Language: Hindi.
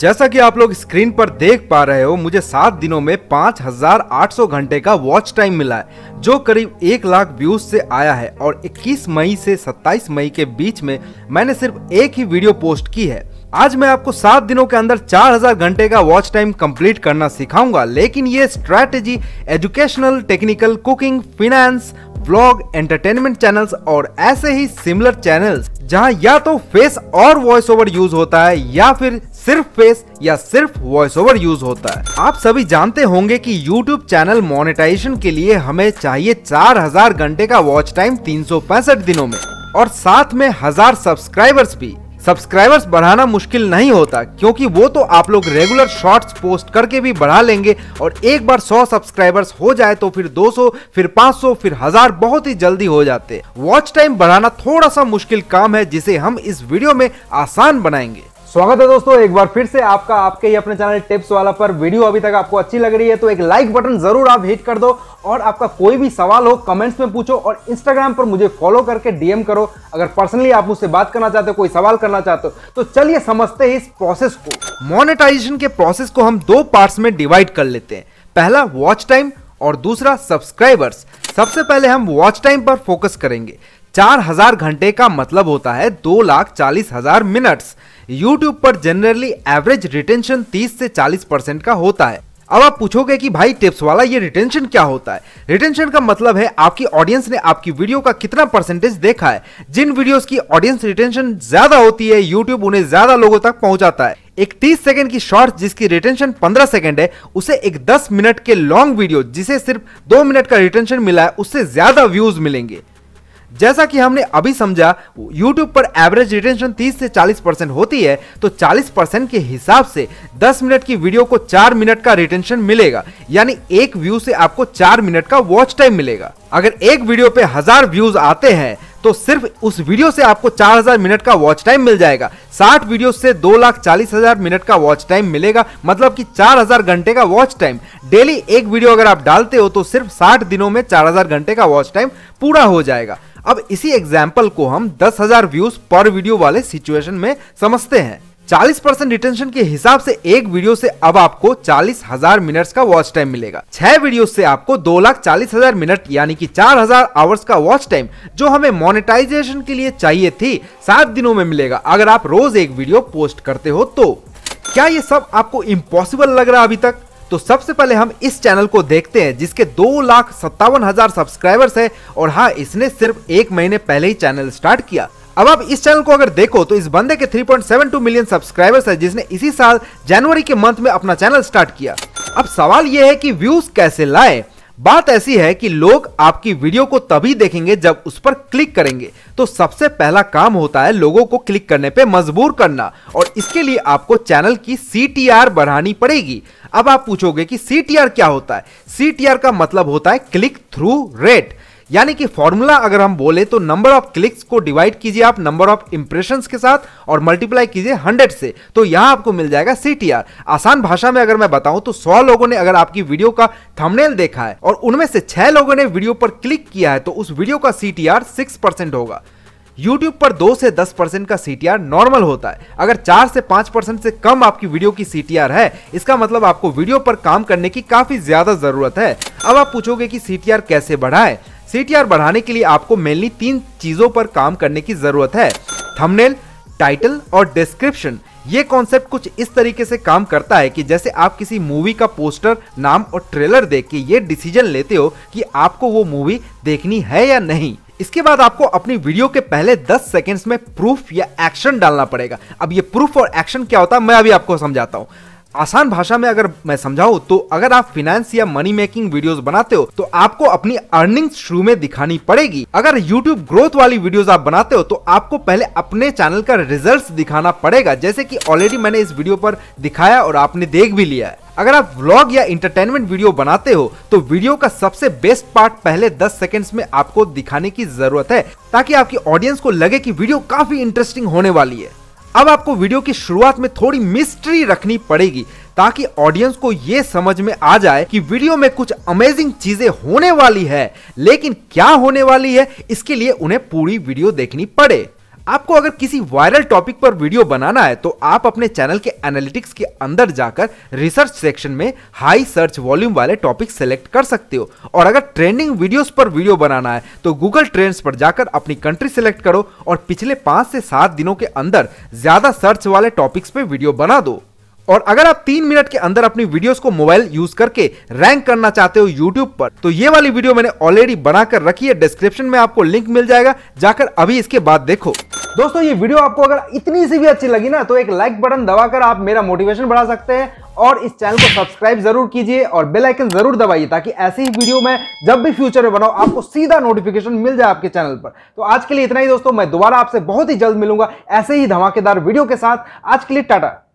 जैसा कि आप लोग स्क्रीन पर देख पा रहे हो मुझे सात दिनों में 5,800 घंटे का वॉच टाइम मिला है जो करीब एक लाख व्यूज से आया है और 21 मई से 27 मई के बीच में मैंने सिर्फ एक ही वीडियो पोस्ट की है आज मैं आपको सात दिनों के अंदर 4000 घंटे का वॉच टाइम कंप्लीट करना सिखाऊंगा लेकिन ये strategy educational technical cooking finance blog entertainment channels और ऐसे ही सिमिलर चैनल्स जहां या तो फेस और वॉइस ओवर यूज होता है या फिर सिर्फ फेस या सिर्फ वॉइस ओवर यूज होता है आप सभी जानते होंगे कि यूट्यूब चैनल मोनेटाइजेशन के लिए हमें चाहिए 4000 घंटे का वॉच टाइम तीन दिनों में और साथ में हजार सब्सक्राइबर्स भी सब्सक्राइबर्स बढ़ाना मुश्किल नहीं होता क्योंकि वो तो आप लोग रेगुलर शॉर्ट्स पोस्ट करके भी बढ़ा लेंगे और एक बार 100 सब्सक्राइबर्स हो जाए तो फिर 200 फिर 500 फिर हजार बहुत ही जल्दी हो जाते वॉच टाइम बढ़ाना थोड़ा सा मुश्किल काम है जिसे हम इस वीडियो में आसान बनाएंगे स्वागत है दोस्तों एक बार फिर से आपका आपके ही अपने चैनल टिप्स वाला पर वीडियो अभी तक आपको अच्छी लग रही है तो एक लाइक बटन जरूर आप हिट कर दो और आपका कोई भी सवाल हो कमेंट्स में पूछो और इंस्टाग्राम पर मुझे फॉलो करके डीएम करो अगर पर्सनली आप मुझसे बात करना चाहते हो कोई सवाल करना चाहते हो तो चलिए समझते हैं इस प्रोसेस को मोनिटाइजेशन के प्रोसेस को हम दो पार्ट में डिवाइड कर लेते हैं पहला वॉच टाइम और दूसरा सब्सक्राइबर्स सबसे पहले हम वॉच टाइम पर फोकस करेंगे चार हजार घंटे का मतलब होता है दो लाख चालीस हजार मिनट्स YouTube पर जनरली एवरेज रिटेंशन 30 से 40 परसेंट का होता है अब आप पूछोगे कि भाई टिप्स वाला ये रिटेंशन क्या होता है रिटेंशन का मतलब है आपकी ऑडियंस ने आपकी वीडियो का कितना परसेंटेज देखा है जिन वीडियोस की ऑडियंस रिटेंशन ज्यादा होती है यूट्यूब उन्हें ज्यादा लोगों तक पहुंचाता है एक 30 सेकंड की शॉर्ट जिसकी रिटेंशन 15 सेकंड है उसे एक 10 मिनट के लॉन्ग वीडियो जिसे सिर्फ दो मिनट का रिटेंशन मिला है उससे ज्यादा व्यूज मिलेंगे जैसा कि हमने अभी समझा YouTube पर एवरेज रिटेंशन 30 से 40 परसेंट होती है तो 40 परसेंट के हिसाब से 10 मिनट की वीडियो को 4 मिनट का रिटेंशन मिलेगा यानी एक व्यू से आपको 4 मिनट का वॉच टाइम मिलेगा अगर एक वीडियो पे हजार व्यूज आते हैं तो सिर्फ उस वीडियो से आपको 4000 मिनट का वॉच टाइम मिल जाएगा 60 वीडियो से दो लाख चालीस हजार मिनट का वॉच टाइम मिलेगा मतलब कि 4000 घंटे का वॉच टाइम डेली एक वीडियो अगर आप डालते हो तो सिर्फ 60 दिनों में 4000 घंटे का वॉच टाइम पूरा हो जाएगा अब इसी एग्जाम्पल को हम हजार व्यूज पर वीडियो वाले सिचुएशन में समझते हैं 40 परसेंट रिटेंशन के हिसाब से एक वीडियो से अब आपको चालीस हजार मिनट का वॉच टाइम मिलेगा छह वीडियो से आपको दो लाख चालीस हजार मिनट यानी कि चार हजार आवर्स का वॉच टाइम जो हमें मोनेटाइजेशन के लिए चाहिए थी सात दिनों में मिलेगा अगर आप रोज एक वीडियो पोस्ट करते हो तो क्या ये सब आपको इम्पॉसिबल लग रहा अभी तक तो सबसे पहले हम इस चैनल को देखते हैं जिसके दो लाख सत्तावन हजार सब्सक्राइबर्स है और हाँ इसने सिर्फ एक महीने पहले ही चैनल स्टार्ट किया अब आप इस चैनल को अगर देखो तो इस बंदे के 3.72 मिलियन सब्सक्राइबर्स है जिसने इसी साल जनवरी के मंथ में अपना चैनल स्टार्ट किया अब सवाल यह है कि व्यूज कैसे लाए बात ऐसी है कि लोग आपकी वीडियो को तभी देखेंगे जब उस पर क्लिक करेंगे तो सबसे पहला काम होता है लोगों को क्लिक करने पे मजबूर करना और इसके लिए आपको चैनल की सी बढ़ानी पड़ेगी अब आप पूछोगे कि सी क्या होता है सी का मतलब होता है क्लिक थ्रू रेट यानी कि फॉर्मूला अगर हम बोले तो नंबर ऑफ क्लिक्स को डिवाइड कीजिए आप नंबर ऑफ इंप्रेशन के साथ और मल्टीप्लाई कीजिए हंड्रेड से तो यहां आपको मिल जाएगा सीटीआर आसान भाषा में अगर मैं बताऊं तो सौ लोगों ने अगर आपकी वीडियो का थंबनेल देखा है और उनमें से छह लोगों ने वीडियो पर क्लिक किया है तो उस वीडियो का सीटीआर सिक्स परसेंट होगा यूट्यूब पर दो से दस परसेंट का सी नॉर्मल होता है अगर चार से पांच परसेंट से कम आपकी वीडियो की सी है इसका मतलब आपको वीडियो पर काम करने की काफी ज्यादा जरूरत है अब आप पूछोगे कि सी कैसे बढ़ाएं सी बढ़ाने के लिए आपको मेनली तीन चीजों पर काम करने की जरूरत है थंबनेल, टाइटल और डिस्क्रिप्शन ये कॉन्सेप्ट कुछ इस तरीके से काम करता है कि जैसे आप किसी मूवी का पोस्टर नाम और ट्रेलर देख के ये डिसीजन लेते हो कि आपको वो मूवी देखनी है या नहीं इसके बाद आपको अपनी वीडियो के पहले 10 सेकेंड्स में प्रूफ या एक्शन डालना पड़ेगा अब ये प्रूफ और एक्शन क्या होता है मैं अभी आपको समझाता हूँ आसान भाषा में अगर मैं समझाऊ तो अगर आप फिनेंस या मनी मेकिंग वीडियोस बनाते हो तो आपको अपनी अर्निंग शुरू में दिखानी पड़ेगी अगर यूट्यूब ग्रोथ वाली वीडियोस आप बनाते हो तो आपको पहले अपने चैनल का रिजल्ट दिखाना पड़ेगा जैसे की ऑलरेडी मैंने इस वीडियो पर दिखाया और आपने देख भी लिया है अगर आप व्लॉग या इंटरटेनमेंट वीडियो बनाते हो तो वीडियो का सबसे बेस्ट पार्ट पहले 10 सेकंड्स में आपको दिखाने की जरूरत है ताकि आपकी ऑडियंस को लगे कि वीडियो काफी इंटरेस्टिंग होने वाली है अब आपको वीडियो की शुरुआत में थोड़ी मिस्ट्री रखनी पड़ेगी ताकि ऑडियंस को ये समझ में आ जाए कि वीडियो में कुछ अमेजिंग चीजें होने वाली है लेकिन क्या होने वाली है इसके लिए उन्हें पूरी वीडियो देखनी पड़े आपको अगर किसी वायरल टॉपिक पर वीडियो बनाना है तो आप अपने चैनल के एनालिटिक्स के अंदर जाकर रिसर्च सेक्शन में हाई सर्च वॉल्यूम वाले टॉपिक सेलेक्ट कर सकते हो और अगर ट्रेंडिंग वीडियोस पर वीडियो बनाना है तो गूगल ट्रेंड्स पर जाकर अपनी कंट्री सेलेक्ट करो और पिछले पांच से सात दिनों के अंदर ज्यादा सर्च वाले टॉपिक्स पे वीडियो बना दो और अगर आप तीन मिनट के अंदर अपनी वीडियोस को मोबाइल यूज करके रैंक करना चाहते हो यूट्यूब पर तो ये वाली वीडियो मैंने ऑलरेडी बनाकर रखी है डिस्क्रिप्शन में आपको लिंक मिल जाएगा जाकर अभी इसके बाद देखो दोस्तों ये वीडियो आपको अगर इतनी सी भी अच्छी लगी ना तो एक लाइक बटन दबाकर आप मेरा मोटिवेशन बढ़ा सकते हैं और इस चैनल को सब्सक्राइब जरूर कीजिए और बेल आइकन जरूर दबाइए ताकि ऐसी ही वीडियो में जब भी फ्यूचर में बनाऊं आपको सीधा नोटिफिकेशन मिल जाए आपके चैनल पर तो आज के लिए इतना ही दोस्तों मैं दोबारा आपसे बहुत ही जल्द मिलूंगा ऐसे ही धमाकेदार वीडियो के साथ आज के लिए टाटा